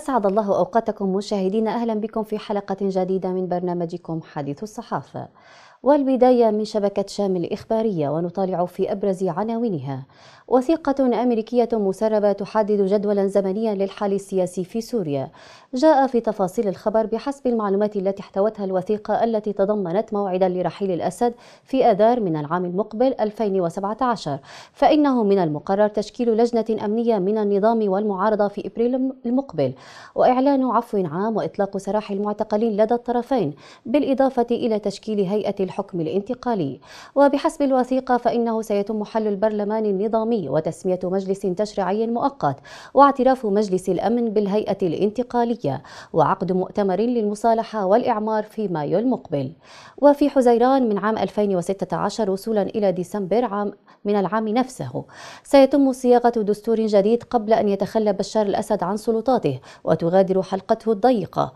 أسعد الله أوقاتكم مشاهدين أهلا بكم في حلقة جديدة من برنامجكم حديث الصحافة والبداية من شبكة شام الإخبارية ونطالع في أبرز عناوينها وثيقة أمريكية مسربة تحدد جدولا زمنيا للحال السياسي في سوريا جاء في تفاصيل الخبر بحسب المعلومات التي احتوتها الوثيقة التي تضمنت موعدا لرحيل الأسد في آذار من العام المقبل 2017 فإنه من المقرر تشكيل لجنة أمنية من النظام والمعارضة في إبريل المقبل وإعلان عفو عام وإطلاق سراح المعتقلين لدى الطرفين بالإضافة إلى تشكيل هيئة الحكم الانتقالي وبحسب الوثيقة فإنه سيتم حل البرلمان النظامي وتسمية مجلس تشريعي مؤقت واعتراف مجلس الأمن بالهيئة الانتقالية وعقد مؤتمر للمصالحة والإعمار في مايو المقبل وفي حزيران من عام 2016 وصولا إلى ديسمبر عام من العام نفسه سيتم صياغة دستور جديد قبل أن يتخلى بشار الأسد عن سلطاته وتغادر حلقته الضيقة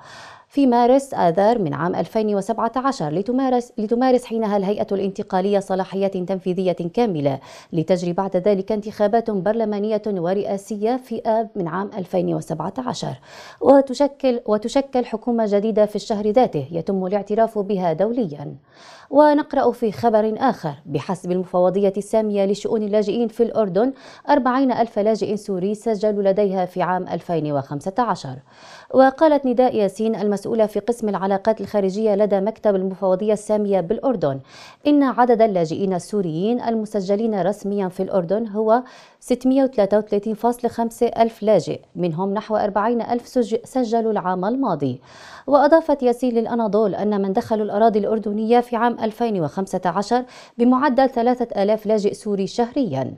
في مارس آذار من عام 2017 لتمارس, لتمارس حينها الهيئة الانتقالية صلاحيات تنفيذية كاملة لتجري بعد ذلك انتخابات برلمانية ورئاسية في آب من عام 2017 وتشكل, وتشكل حكومة جديدة في الشهر ذاته يتم الاعتراف بها دوليا ونقرأ في خبر آخر بحسب المفوضية السامية لشؤون اللاجئين في الأردن أربعين ألف لاجئ سوري سجلوا لديها في عام 2015 وقالت نداء ياسين المسؤولة في قسم العلاقات الخارجية لدى مكتب المفوضية السامية بالأردن إن عدد اللاجئين السوريين المسجلين رسميا في الأردن هو 633.5 ألف لاجئ منهم نحو 40 ألف سجلوا العام الماضي وأضافت ياسين للأناضول أن من دخلوا الأراضي الأردنية في عام 2015 بمعدل 3000 لاجئ سوري شهرياً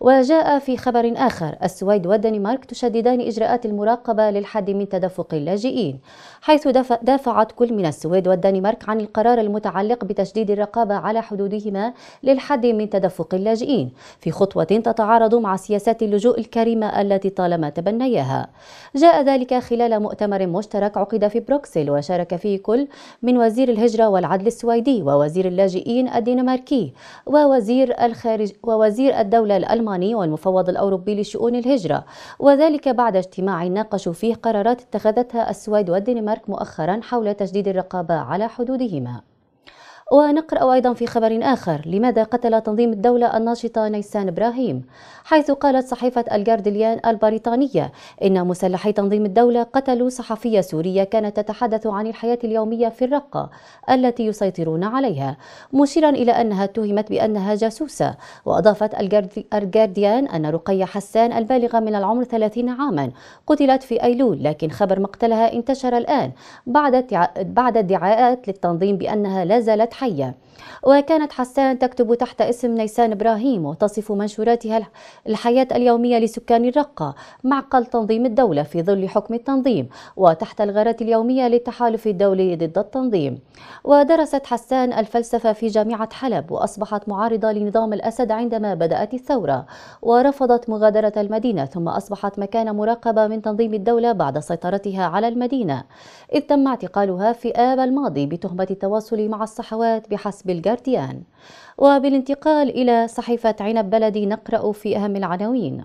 وجاء في خبر آخر السويد والدنمارك تشددان إجراءات المراقبة للحد من تدفق اللاجئين حيث دافعت كل من السويد والدنمارك عن القرار المتعلق بتشديد الرقابة على حدودهما للحد من تدفق اللاجئين في خطوة تتعارض مع سياسات اللجوء الكريمة التي طالما تبنيها جاء ذلك خلال مؤتمر مشترك عقد في بروكسل وشارك فيه كل من وزير الهجرة والعدل السويدي ووزير اللاجئين الدنماركي ووزير الخارج ووزير الدولة الألمانية الألماني والمفوض الأوروبي لشؤون الهجرة وذلك بعد اجتماع ناقشوا فيه قرارات اتخذتها السويد والدنمارك مؤخرا حول تشديد الرقابة على حدودهما ونقرأ أيضا في خبر آخر لماذا قتل تنظيم الدولة الناشطة نيسان إبراهيم حيث قالت صحيفة الجارديان البريطانية إن مسلحي تنظيم الدولة قتلوا صحفية سورية كانت تتحدث عن الحياة اليومية في الرقة التي يسيطرون عليها مشيرا إلى أنها اتهمت بأنها جاسوسة وأضافت الجارديان أن رقية حسان البالغة من العمر 30 عاما قتلت في أيلول لكن خبر مقتلها انتشر الآن بعد ادعاءات للتنظيم بأنها لا زالت حية وكانت حسان تكتب تحت اسم نيسان إبراهيم وتصف منشوراتها الحياة اليومية لسكان الرقة معقل تنظيم الدولة في ظل حكم التنظيم وتحت الغارات اليومية للتحالف الدولي ضد التنظيم ودرست حسان الفلسفة في جامعة حلب وأصبحت معارضة لنظام الأسد عندما بدأت الثورة ورفضت مغادرة المدينة ثم أصبحت مكان مراقبة من تنظيم الدولة بعد سيطرتها على المدينة إذ تم اعتقالها في آب الماضي بتهمة التواصل مع الصحوات بحسب بالجارديان وبالانتقال إلى صحيفة عنب بلدي نقرأ في أهم العناوين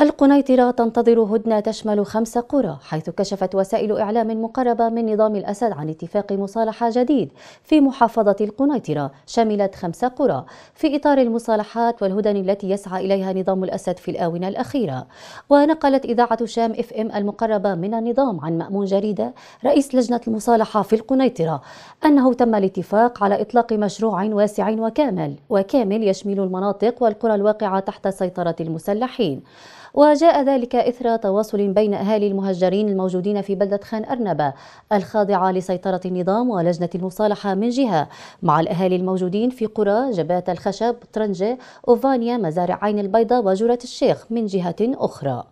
القنيطرة تنتظر هدنة تشمل خمس قرى حيث كشفت وسائل إعلام مقربة من نظام الأسد عن اتفاق مصالحة جديد في محافظة القنيطرة شملت خمس قرى في إطار المصالحات والهدن التي يسعى إليها نظام الأسد في الآونة الأخيرة ونقلت إذاعة شام اف ام المقربة من النظام عن مأمون جريدة رئيس لجنة المصالحة في القنيطرة أنه تم الاتفاق على إطلاق مشروع واسع وكامل وكامل يشمل المناطق والقرى الواقعة تحت سيطرة المسلحين وجاء ذلك إثر تواصل بين أهالي المهجرين الموجودين في بلدة خان أرنبة الخاضعة لسيطرة النظام ولجنة المصالحة من جهة مع الأهالي الموجودين في قرى جبات الخشب طرنجة أوفانيا مزارع عين البيضاء وجرة الشيخ من جهة أخرى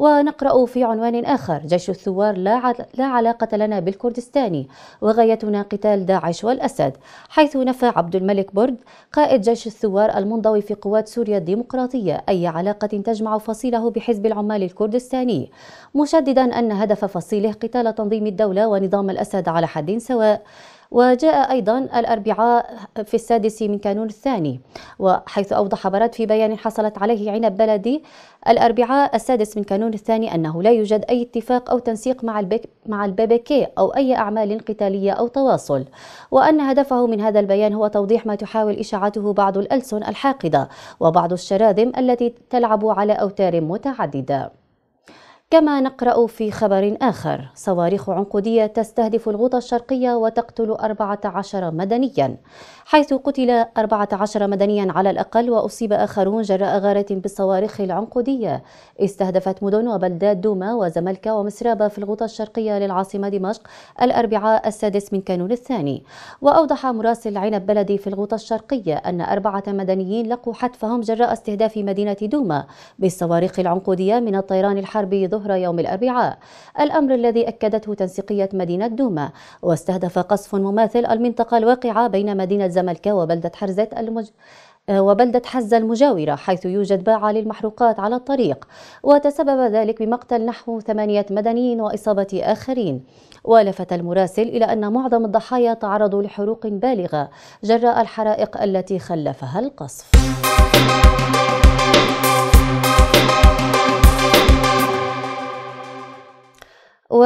ونقرأ في عنوان آخر جيش الثوار لا, لا علاقة لنا بالكردستاني وغايتنا قتال داعش والأسد حيث نفى عبد الملك برد قائد جيش الثوار المنضوي في قوات سوريا الديمقراطية أي علاقة تجمع فصيله بحزب العمال الكردستاني مشددا أن هدف فصيله قتال تنظيم الدولة ونظام الأسد على حد سواء وجاء أيضا الأربعاء في السادس من كانون الثاني وحيث أوضح براد في بيان حصلت عليه عنب بلدي الأربعاء السادس من كانون الثاني أنه لا يوجد أي اتفاق أو تنسيق مع البيك مع البيبكي أو أي أعمال قتالية أو تواصل وأن هدفه من هذا البيان هو توضيح ما تحاول إشاعته بعض الألسن الحاقدة وبعض الشراذم التي تلعب على أوتار متعددة كما نقرأ في خبر آخر صواريخ عنقودية تستهدف الغوطة الشرقية وتقتل 14 مدنيا حيث قتل 14 مدنيا على الأقل وأصيب آخرون جراء غارة بالصواريخ العنقودية استهدفت مدن وبلدات دوما وزملكا ومسرابة في الغوطة الشرقية للعاصمة دمشق الأربعاء السادس من كانون الثاني وأوضح مراسل عنب بلدي في الغوطة الشرقية أن أربعة مدنيين لقوا حتفهم جراء استهداف مدينة دوما بالصواريخ العنقودية من الطيران الحربي ظهر ظهر يوم الأربعاء الأمر الذي أكدته تنسيقية مدينة دوما واستهدف قصف مماثل المنطقة الواقعة بين مدينة زملكا وبلدة حرزة المج... وبلدة حزة المجاورة حيث يوجد باعة للمحروقات على الطريق وتسبب ذلك بمقتل نحو ثمانية مدنيين وإصابة آخرين ولفت المراسل إلى أن معظم الضحايا تعرضوا لحروق بالغة جراء الحرائق التي خلفها القصف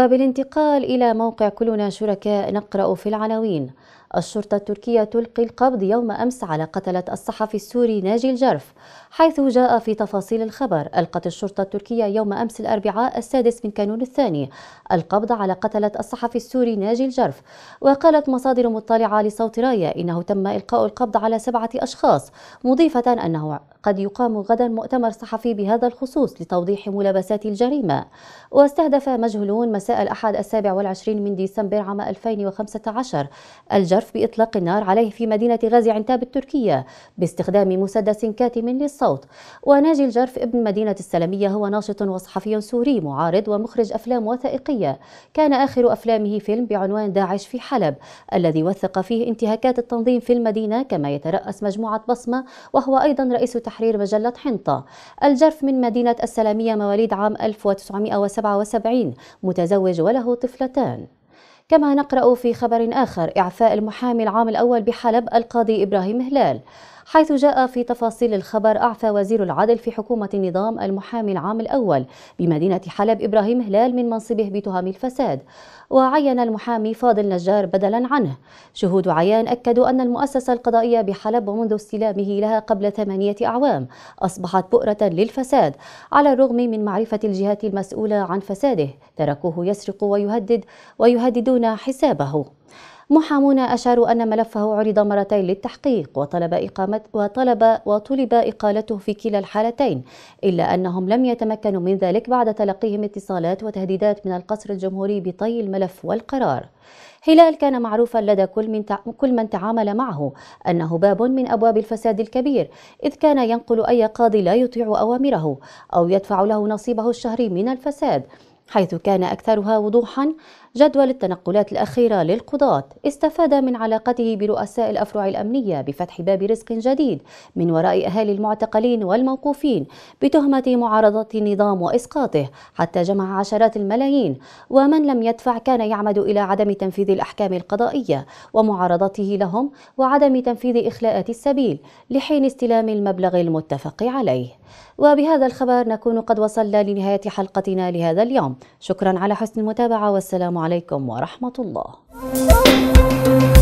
وبالانتقال إلى موقع كلنا شركاء نقرأ في العناوين الشرطة التركية تلقي القبض يوم أمس على قتلة الصحفي السوري ناجي الجرف حيث جاء في تفاصيل الخبر ألقت الشرطة التركية يوم أمس الأربعاء السادس من كانون الثاني القبض على قتلة الصحفي السوري ناجي الجرف وقالت مصادر مطلعة لصوت راية إنه تم إلقاء القبض على سبعة أشخاص مضيفة أنه قد يقام غدا مؤتمر صحفي بهذا الخصوص لتوضيح ملابسات الجريمة واستهدف مجهولون مساء الأحد السابع والعشرين من ديسمبر عام 2015 الجرف الحلف بإطلاق النار عليه في مدينة غازي عنتاب التركية باستخدام مسدس كاتم للصوت وناجي الجرف ابن مدينة السلمية هو ناشط وصحفي سوري معارض ومخرج أفلام وثائقية كان آخر أفلامه فيلم بعنوان داعش في حلب الذي وثق فيه انتهاكات التنظيم في المدينة كما يترأس مجموعة بصمة وهو أيضا رئيس تحرير مجلة حنطة الجرف من مدينة السلمية مواليد عام 1977 متزوج وله طفلتان كما نقرأ في خبر آخر إعفاء المحامي العام الأول بحلب القاضي إبراهيم هلال حيث جاء في تفاصيل الخبر أعفى وزير العدل في حكومة النظام المحامي العام الأول بمدينة حلب إبراهيم هلال من منصبه بتهم الفساد وعين المحامي فاضل نجار بدلا عنه شهود عيان أكدوا أن المؤسسة القضائية بحلب ومنذ استلامه لها قبل ثمانية أعوام أصبحت بؤرة للفساد على الرغم من معرفة الجهات المسؤولة عن فساده تركوه يسرق ويهدد ويهددون حسابه محامون أشاروا أن ملفه عرض مرتين للتحقيق وطلب إقامة وطلب وطلب إقالته في كلا الحالتين إلا أنهم لم يتمكنوا من ذلك بعد تلقيهم اتصالات وتهديدات من القصر الجمهوري بطي الملف والقرار هلال كان معروفا لدى كل من كل من تعامل معه انه باب من ابواب الفساد الكبير اذ كان ينقل اي قاضي لا يطيع اوامره او يدفع له نصيبه الشهري من الفساد حيث كان اكثرها وضوحا جدول التنقلات الأخيرة للقضاة استفاد من علاقته برؤساء الأفرع الأمنية بفتح باب رزق جديد من وراء أهالي المعتقلين والموقوفين بتهمة معارضة النظام وإسقاطه حتى جمع عشرات الملايين ومن لم يدفع كان يعمد إلى عدم تنفيذ الأحكام القضائية ومعارضته لهم وعدم تنفيذ إخلاءات السبيل لحين استلام المبلغ المتفق عليه وبهذا الخبر نكون قد وصلنا لنهاية حلقتنا لهذا اليوم شكرا على حسن المتابعة والسلام عليكم عليكم ورحمة الله